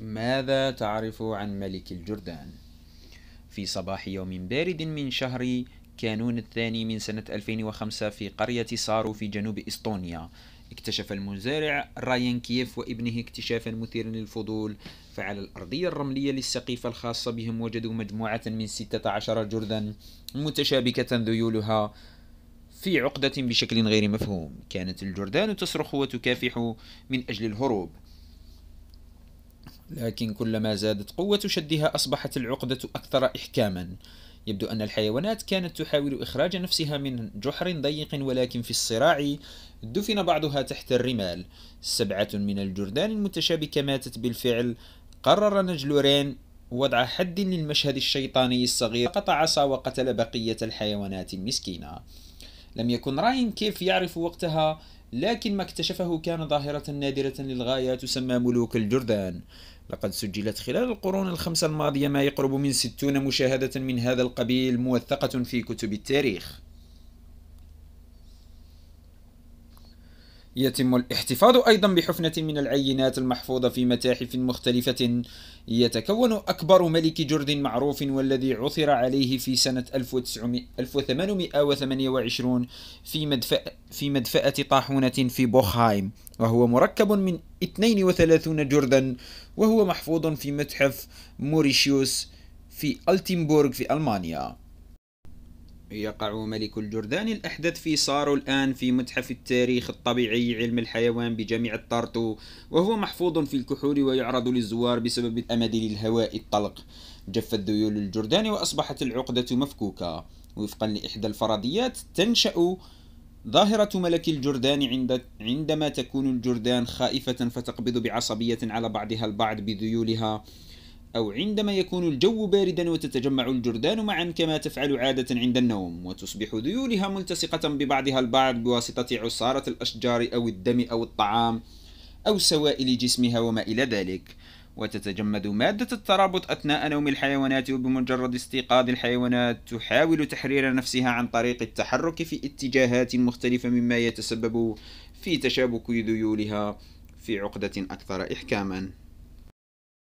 ماذا تعرف عن ملك الجردان؟ في صباح يوم بارد من شهر كانون الثاني من سنة 2005 في قرية سارو في جنوب إستونيا اكتشف المزارع راين كييف وابنه اكتشافا مثيرا للفضول فعلى الأرضية الرملية للسقيفة الخاصة بهم وجدوا مجموعة من 16 جردا متشابكة ذيولها في عقدة بشكل غير مفهوم كانت الجردان تصرخ وتكافح من أجل الهروب لكن كلما زادت قوة شدها أصبحت العقدة أكثر إحكاما يبدو أن الحيوانات كانت تحاول إخراج نفسها من جحر ضيق ولكن في الصراع دفن بعضها تحت الرمال سبعة من الجردان المتشابكة ماتت بالفعل قرر نجلورين وضع حد للمشهد الشيطاني الصغير قطع عصا وقتل بقية الحيوانات المسكينة لم يكن راين كيف يعرف وقتها لكن ما اكتشفه كان ظاهرة نادرة للغاية تسمى ملوك الجرذان لقد سجلت خلال القرون الخمسة الماضية ما يقرب من ستون مشاهدة من هذا القبيل موثقة في كتب التاريخ يتم الاحتفاظ أيضا بحفنة من العينات المحفوظة في متاحف مختلفة يتكون أكبر ملك جرد معروف والذي عثر عليه في سنة 1828 في مدفأة, في مدفأة طاحونة في بوخهايم وهو مركب من 32 جردا وهو محفوظ في متحف موريشيوس في ألتنبورغ في ألمانيا يقع ملك الجردان الأحدث في سارو الآن في متحف التاريخ الطبيعي علم الحيوان بجامعة طارتو وهو محفوظ في الكحول ويعرض للزوار بسبب الأمد للهواء الطلق جفت ذيول الجردان وأصبحت العقدة مفكوكة وفقا لإحدى الفرضيات تنشأ ظاهرة ملك الجردان عند عندما تكون الجردان خائفة فتقبض بعصبية على بعضها البعض بذيولها أو عندما يكون الجو باردا وتتجمع الجردان معا كما تفعل عادة عند النوم وتصبح ذيولها ملتصقة ببعضها البعض بواسطة عصارة الأشجار أو الدم أو الطعام أو سوائل جسمها وما إلى ذلك وتتجمد مادة الترابط أثناء نوم الحيوانات وبمجرد استيقاظ الحيوانات تحاول تحرير نفسها عن طريق التحرك في اتجاهات مختلفة مما يتسبب في تشابك ذيولها في عقدة أكثر إحكاماً